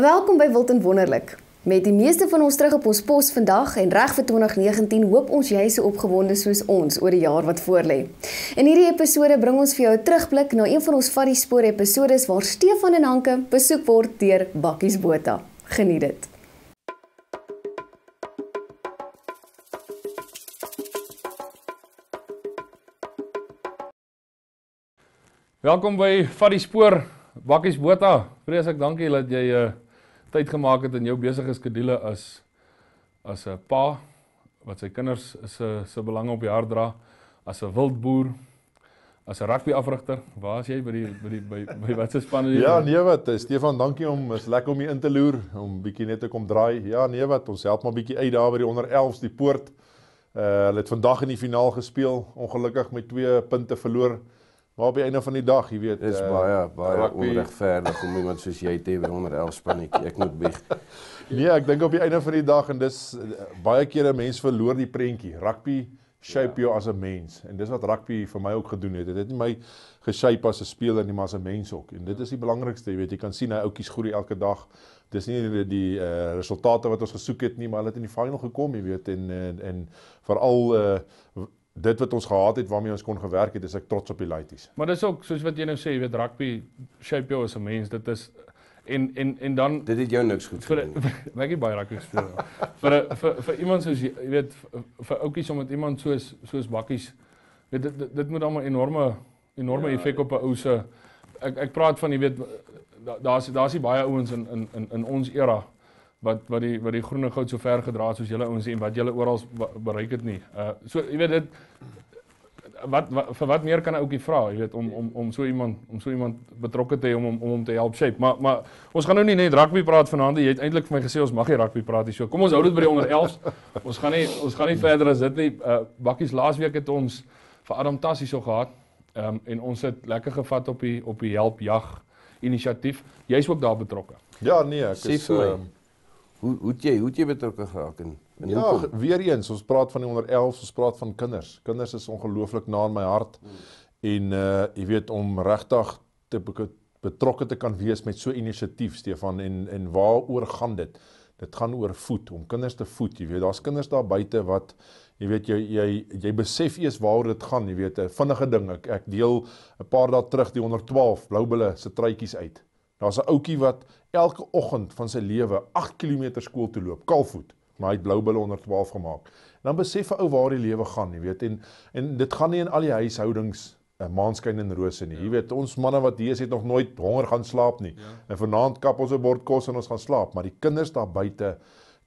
Welkom by Wilton Wonderlik. Met die meeste van ons terug op ons pos vandag en reg vir 2019, hoop ons jy is so opgewonde soos ons oor die jaar wat voorlê. In hierdie episode bring ons vir jou 'n terugblik na een van ons Farrie Spore episodes waar Stefan en Hanke besoek word deur Bakkies Botha. Geniet dit. Welkom by Farrie Spoor Bakkies Botha. Vreeslik dankie dat jy uh tyd gemaak het in jou besige skedule as as 'n pa wat sy kinders se se belange op die hart dra, as 'n wildboer, as 'n rugbyafrigter. Waar is jy by die by die by, by wat se span hier? Ja, nee wat, eh, Stefan, dankie om is lekker om hier in te loer, om bietjie net te kom draai. Ja, nee wat, ons help maar bietjie uit daar by die onder 11s die poort. Uh hulle het vandag in die finaal gespeel, ongelukkig met 2 punte verloor. Maar op die einde van die dag, jy weet, is uh, eh, baie baie rugby. onregverdig om iemand soos jy te hê onder 11 spanetjie. Ek moet bieg. Nee, ek dink op die einde van die dag en dis eh, baie kere mense verloor die prentjie. Rugby shape ja. jou ja. as 'n mens en dis wat rugby vir my ook gedoen het. Dit het nie my geshape as 'n speler nie, maar as 'n mens ook. En dit is die belangrikste, jy weet, jy kan sien hy outjies groei elke dag. Dis nie die die uh, resultate wat ons gesoek het nie, maar hulle het in die final gekom, jy weet, en en, en veral uh dit wat ons gehad het waarmee ons kon gewerk het, is ek trots op die laities. Maar dis ook soos wat jy nou sê, jy weet rugby shape jou as 'n mens. Dit is en en en dan dit het jou niks goed gedoen. Maak jy baie rugby speel. vir, vir vir iemand soos jy weet vir, vir ouppies om met iemand soos soos bakkies weet dit dit, dit moet dan 'n enorme enorme ja, effek op 'n ou se ek ek praat van jy weet daar's daar's daar baie ouens in in in in ons era wat wat die wat die groene goud so ver gedra het soos julle ouens en wat julle oral bereik het nie. Uh so jy weet dit wat, wat vir wat meer kan 'n ouetjie vra, jy weet om om om so iemand om so iemand betrokke te hê om, om om om te help shape. Maar maar ons gaan nou nie net rugby praat vanaand nie. Jy het eintlik vir my gesê ons mag nie rugby praat nie. So kom ons hou dit by die onder 11s. Ons gaan nie ons gaan nie verder as dit nie. Uh bakkies laasweek het ons vir Adam Tass hier so gehad. Ehm um, en ons het lekker gevat op die op die help jag inisiatief. Jy's ook daar betrokke. Ja, nee, ek is ehm hoe hoe het jy hoe het jy betrokke geraak in in Ja, hoekom? weer eens, ons praat van die onder 11, ons praat van kinders. Kinders is ongelooflik na in my hart. Hmm. En uh jy weet om regtig te betrokke te kan wees met so inisiatief Stefan en en waaroor gaan dit? Dit gaan oor voed, om kinders te voed. Jy weet, daar's kinders daar buite wat jy weet jy jy jy besef eers waaroor dit gaan, jy weet, 'n vinnige ding. Ek ek deel 'n paar dae terug die 112 Bloubulle se truitjies uit. Daar's 'n ouetjie wat elke oggend van sy lewe 8 km skool toe loop, kalfvoet, maar hy het blou bille onder 12 gemaak. En dan besef 'n ou waar die lewe gaan, jy weet, en en dit gaan nie in al die huishoudings uh, maanskyn en rose nie. Jy weet, ons manne wat hier is het nog nooit honger gaan slaap nie. Ja. En vanaand kap ons 'n bord kos en ons gaan slaap, maar die kinders daar buite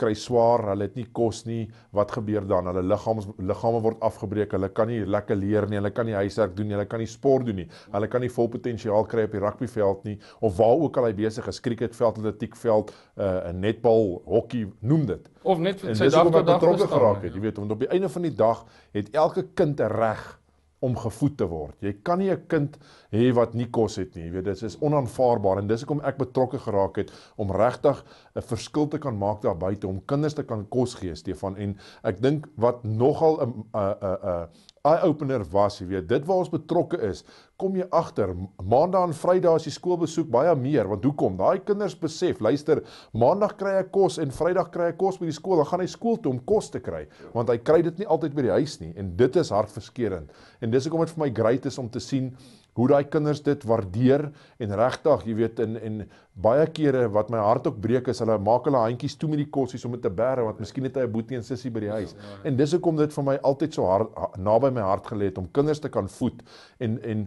kry swaar, hulle het nie kos nie. Wat gebeur dan? Hulle liggame liggame word afgebreek. Hulle kan nie lekker leer nie. Hulle kan nie huiswerk doen nie. Hulle kan nie sport doen nie. Hulle kan nie vol potensiaal kry op die rugbyveld nie of waar ook al hy besig is, cricketveld, atletiekveld, eh, 'n uh, netbal, hokkie, noem dit. Of net sy dag tot dag betrokke geraak het. Jy weet, want op die einde van die dag het elke kind 'n reg om gevoed te word. Jy kan nie 'n kind hê wat nie kos het nie. Jy weet dit is onaanvaarbaar en dis hoekom ek betrokke geraak het om regtig 'n verskil te kan maak daar buite om kinders te kan kos gee, Stefan. En ek dink wat nogal 'n 'n 'n eye opener was, jy weet, dit waar ons betrokke is, kom jy agter maandag en vrydag as jy skool besoek baie meer, want hoekom? Daai kinders besef, luister, maandag kry hy kos en vrydag kry hy kos by die skool, dan gaan hy skool toe om kos te kry, want hy kry dit nie altyd by die huis nie en dit is hartverskeurende. En dis hoekom dit vir my great is om te sien hoe daai kinders dit waardeer en regtig, jy weet, in en baie kere wat my hart ook breek is hulle maak hulle handjies toe met die kossies om dit te bære want miskien het hy 'n boetie en sussie by die huis. Ja, ja. En dis hoekom dit vir my altyd so hard naby my hart gelê het om kinders te kan voed en en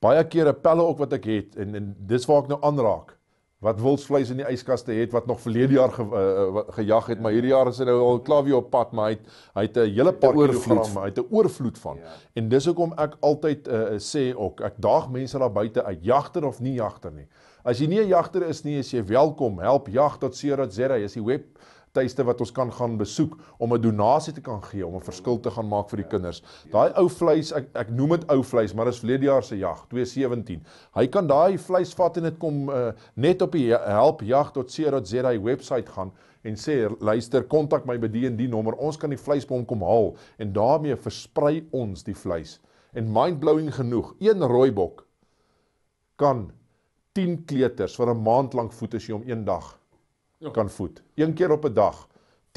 baie kere pelle ook wat ek het en en dis waar ek nou aanraak wat wolsvleis in die yskaste het wat nog verlede jaar ge, uh, gejag het, maar hierdie jaar is hy nou al klaar weer op pad, maar hy het hy het 'n hele paar oorvloed, hy het 'n oorvloed van. Ja. En dis hoekom ek altyd uh, sê ook, ek daag mense daar buite uit, jagter of nie jagter nie. As jy nie 'n jagter is nie, is jy welkom. Help jag.co.za is die web tuiste wat ons kan gaan besoek om 'n donasie te kan gee om 'n verskil te gaan maak vir die kinders. Daai ou vleis, ek ek noem dit ou vleis, maar dit is verlede jaar se jag, 2017. Hy kan daai vleis vat en dit kom uh, net op die helpjag.co.za webwerf gaan en sê luister, kontak my by die en die nommer. Ons kan die vleisbom kom haal en daarmee versprei ons die vleis. En mind-blowing genoeg, een rooi bok kan 10 kleuters wat 'n maand lank voet as jy hom een dag ja. kan voet. Een keer op 'n dag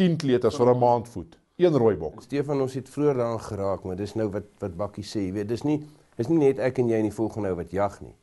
10 kleuters wat 'n maand voet. Een rooi bok. Stefan, ons het vroeër daaraan geraak, maar dis nou wat wat Bakkie sê, jy weet, dis nie dis nie net ek en jy in die volgende ou wat jag nie.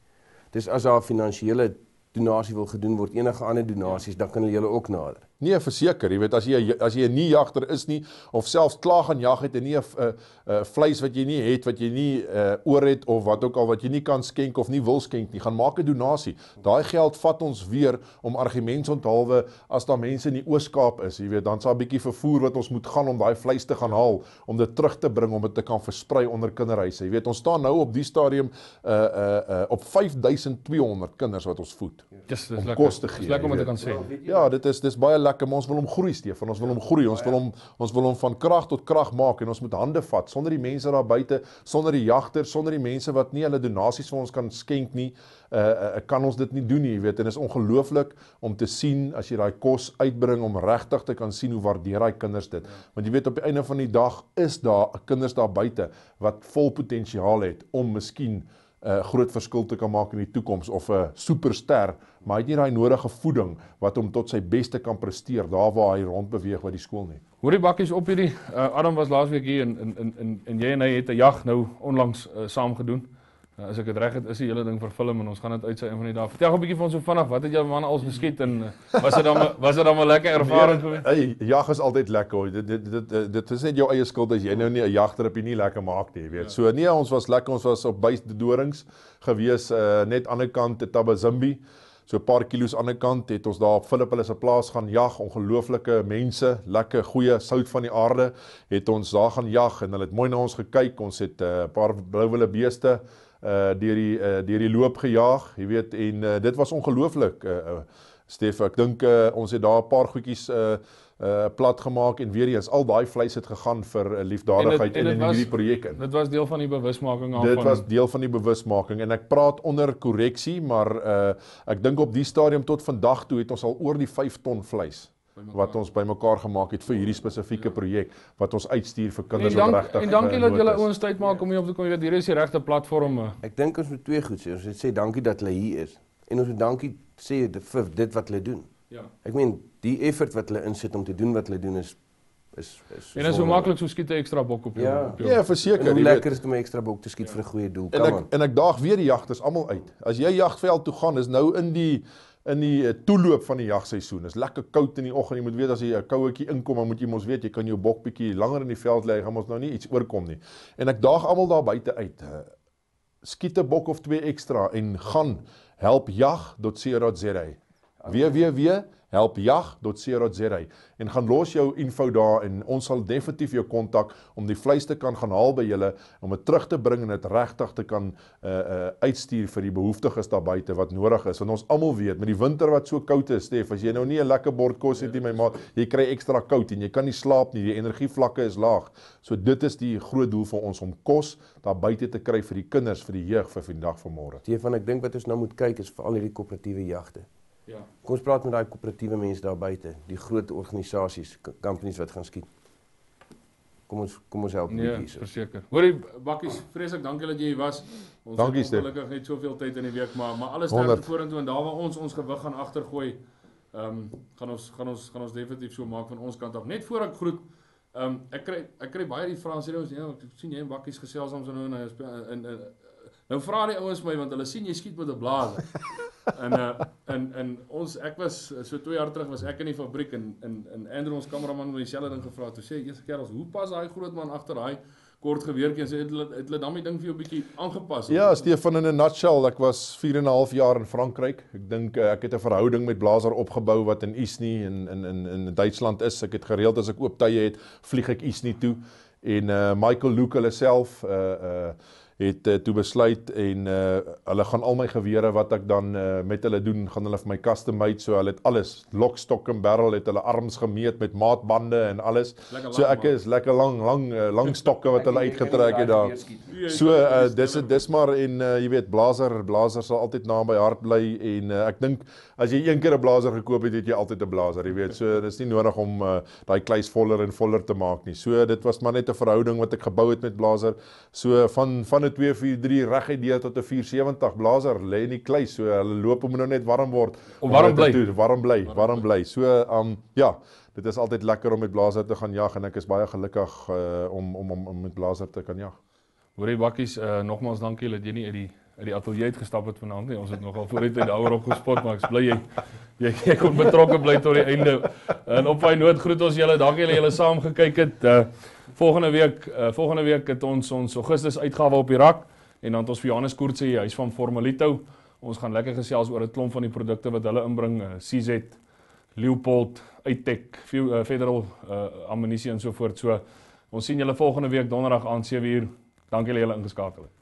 Dis as daar 'n finansiële donasie wil gedoen word, enige ander donasies, dan kan hulle julle ook nader. Nee, verseker, jy weet as jy as jy 'n nie jagter is nie of selfs klaar gaan jag het en nie 'n vleis wat jy nie het wat jy nie uh, oor het of wat ook al wat jy nie kan skenk of nie wil skenk nie, gaan maak 'n donasie. Daai geld vat ons weer om argumente onthaalwe as daar mense in die Oos-Kaap is, jy weet, dan sal 'n bietjie vervoer wat ons moet gaan om daai vleis te gaan haal om dit terug te bring om dit te kan versprei onder kinderhuise. Jy weet, ons staan nou op die stadium uh uh, uh op 5200 kinders wat ons voed. Ja. Dis lekker. Dis lekker om dit te kan sê. Ja, ja dit is dis baie lekker plekke, maar ons wil hom groei, Stefan. Ons wil hom groei. Ons wil hom ons wil hom van krag tot krag maak en ons moet hande vat sonder die mense daar buite, sonder die jagters, sonder die mense wat nie hulle donasies vir ons kan skenk nie. Uh, uh kan ons dit nie doen nie, jy weet. En is ongelooflik om te sien as jy daai kos uitbring om regtig te kan sien hoe waardeer daai kinders dit. Want jy weet op die einde van die dag is daar 'n kinders daar buite wat vol potensiaal het om miskien 'n uh, groot verskil te kan maak in die toekoms of 'n superster, maar hy het nie daai nodige voeding wat hom tot sy beste kan presteer daar waar hy rondbeweeg by die skool nie. Hoor die bakkies op hierdie uh, Adam was laasweek hier in in in in en jy en hy het 'n jag nou onlangs uh, saam gedoen. Uh, Nou, as ek dit reg het, is die hele ding vir film en ons gaan dit uitsaai een van die dae. Vertel gou 'n bietjie vir ons hoe vinnig, wat het jou man als geskied en eh, was dit dan was dit dan 'n lekker ervaring vir jou? Hey, jag is altyd lekker. Dit dit dit dit is net jou eie skuld as jy nou nie 'n jagter op jy nie lekker maak nie, weet. Ja. So nee, ons was lekker. Ons was op bys eh, die dorings gewees uh, net ander kant te Tabazimbi. So 'n paar kilos ander kant het ons daar op Philip hulle se plaas gaan jag, ongelooflike mense, lekker goeie sout van die aarde het ons daar gaan jag en hulle het mooi na ons gekyk. Ons het 'n uh, eh, paar blou wille beeste uh deur die uh deur die loop gejaag, jy weet en uh, dit was ongelooflik. Uh, uh Stef, ek dink uh, ons het daar 'n paar goedjies uh uh plat gemaak en weer eens al daai vleis het gegaan vir uh, liefdadigheid en, het, en, en in hierdie projek in. Dit was deel van die bewusmaking af. Dit van... was deel van die bewusmaking en ek praat onder korreksie, maar uh ek dink op die stadium tot vandag toe het ons al oor die 5 ton vleis wat ons bymekaar gemaak het vir hierdie spesifieke ja. projek wat ons uitstuur vir kinders op regtig. En dankie eh, dat julle ons tyd maak om hier op te kom. Dit is die regte platform. Ek dink ons moet twee goed sê. Ons moet sê dankie dat hulle hier is en ons moet dankie sê vir dit wat hulle doen. Ja. Ek meen die effort wat hulle insit om te doen wat hulle doen is is is En as so maklik so skiet 'n ekstra bok op jou. Ja, ja verseker, dit is lekker om 'n ekstra bok te skiet ja. vir 'n goeie doel. Kom aan. En ek en ek daag weer die jagters almal uit. As jy jagveld toe gaan, is nou in die in die eh, toeloop van die jagseisoen. Dit is lekker koud in die oggend. Jy moet weet as jy 'n kouetjie inkom, dan moet jy mos weet jy kan jou bok bietjie langer in die veld lê. Hy gaan ons nou nie iets oorkom nie. En ek daag almal daar buite uit. Eh, skiet 'n bok of twee ekstra en gaan help jag.co.za. www helpjag.co.za en gaan los jou info daar en ons sal definitief jou kontak om die vleis te kan gaan haal by julle om dit terug te bring en dit regtig te kan uh uh uitstuur vir die behoeftiges daar buite wat nodig is want ons almal weet met die winter wat so koud is Stef as jy nou nie 'n lekker bord kos het nie my maat jy kry ekstra koud en jy kan nie slaap nie die energievlakke is laag so dit is die groot doel vir ons om kos daar buite te kry vir die kinders vir die jeug vir vandag vir môre Stef en ek dink wat ons nou moet kyk is veral hierdie koöperatiewe jagte Ja. Kom ons praat met daai koöperatiewe mense daar buite, die groot organisasies, companies wat gaan skiet. Kom ons kom ons help net hier. Ja, verseker. Hoorie bakkies, vreeslik dankie dat jy hier was. Ons dankie, het ongelukkig net soveel tyd in die week, maar maar alles daar vorentoe en daar waar ons ons gewig gaan agtergooi, ehm um, gaan ons gaan ons gaan ons definitief so maak van ons kant af. Net voor ek groet, ehm um, ek kry ek kry baie die vrae sê ons ja, sien jy en bakkies gesels ons nou in in in Nou vra die ouens my want hulle sien jy skiet met 'n blaas en eh, en en ons ek was eh, so 2 jaar terug was ek in die fabriek en in in Andrew ons kameraman het dieselfde ding gevra toe sê eers kerels hoe pas daai groot man agter daai kort geweerkie en sê het hulle het hulle dan die ding vir jou bietjie aangepas Ja Stefan in 'n nutshell ek was 4 en 'n half jaar in Frankryk ek dink eh, ek het 'n verhouding met Blazer opgebou wat in Isni en in in in Duitsland is ek het gereeld as ek oop tye het vlieg ek Isni toe en uh, Michael Luke hulle self uh uh het uh, toe besluit en uh, hulle gaan al my gewere wat ek dan uh, met hulle doen, gaan hulle vir my custom made, so hulle het alles, lock stock and barrel het hulle arms gemeet met maatbande en alles. Lekker so lang, ek is man. lekker lang lang uh, lang stokke wat hulle uitgetrek het daar. So uh, dis dis maar en uh, jy weet blazer blazer sal altyd na my hart bly en uh, ek dink as jy een keer 'n blazer gekoop het, het jy altyd 'n blazer, jy weet. So dis nie nodig om uh, daai kluis voller en voller te maak nie. So dit was maar net 'n verhouding wat ek gebou het met blazer. So van van 'n 243 reguit deur tot 'n 470 blazer lê in die klei. So hulle loop om nou net warm word. Om warm bly. Toe, warm bly, warm, warm bly. So um ja, dit is altyd lekker om met blazer te gaan jag en ek is baie gelukkig uh om om om, om met blazer te kan jag. Hoorie bakkies, uh nogmaals dankie dat jy nie uit die uit die ateljee uitgestap het vanaand nie. Ons het nogal vooruit uit daaroor op gespot, maar ek bly jy jy jy kon betrokke bly tot die einde. En op hy noot groet ons julle. Dankie dat julle saam gekyk het. Uh volgende week uh, volgende week het ons ons Augustus uitgawe op die rak en dan het ons vir Johannes Koorts hier, hy's van Formalito. Ons gaan lekker gesels oor 'n klomp van die produkte wat hulle inbring, uh, eh, CZ, Leopold, Uitek, veel uh, Federal uh, ammunisie en so voort. So ons sien julle volgende week donderdag aan 7:00. Dankie dat julle ingeskakel het.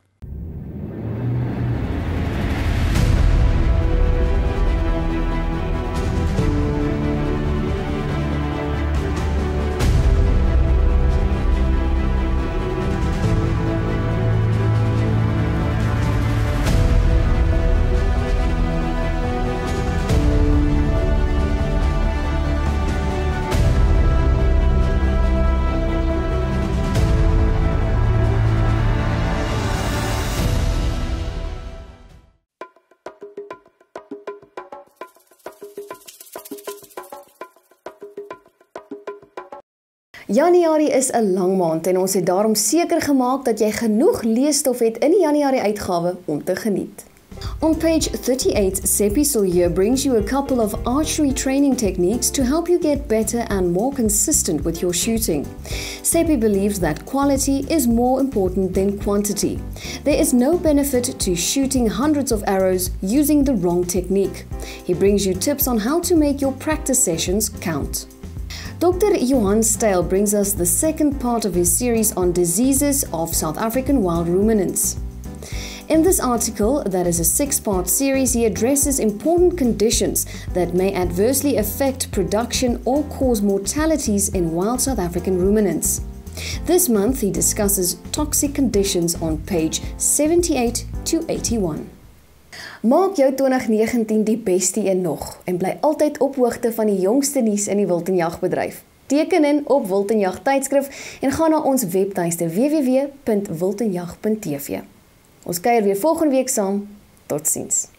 Januarie is 'n lang maand en ons het daarom seker gemaak dat jy genoeg leesstof het in die Januarie uitgawe om te geniet. On page 38, Seppi Solye brings you a couple of archery training techniques to help you get better and more consistent with your shooting. Seppi believes that quality is more important than quantity. There is no benefit to shooting hundreds of arrows using the wrong technique. He brings you tips on how to make your practice sessions count. Dr. Johan Steil brings us the second part of his series on diseases of South African wild ruminants. In this article, that is a six part series, he addresses important conditions that may adversely affect production or cause mortalities in wild South African ruminants. This month, he discusses toxic conditions on page 78 to 81. Maak jou 2019 die beste een nog en bly altyd op hoogte van die jongste nuus in die wildenjagbedryf. Teken in op Wildenjag tydskrif en gaan na ons webtuiste www.wildenjag.tv. Ons kuier weer volgende week saam. Totsiens.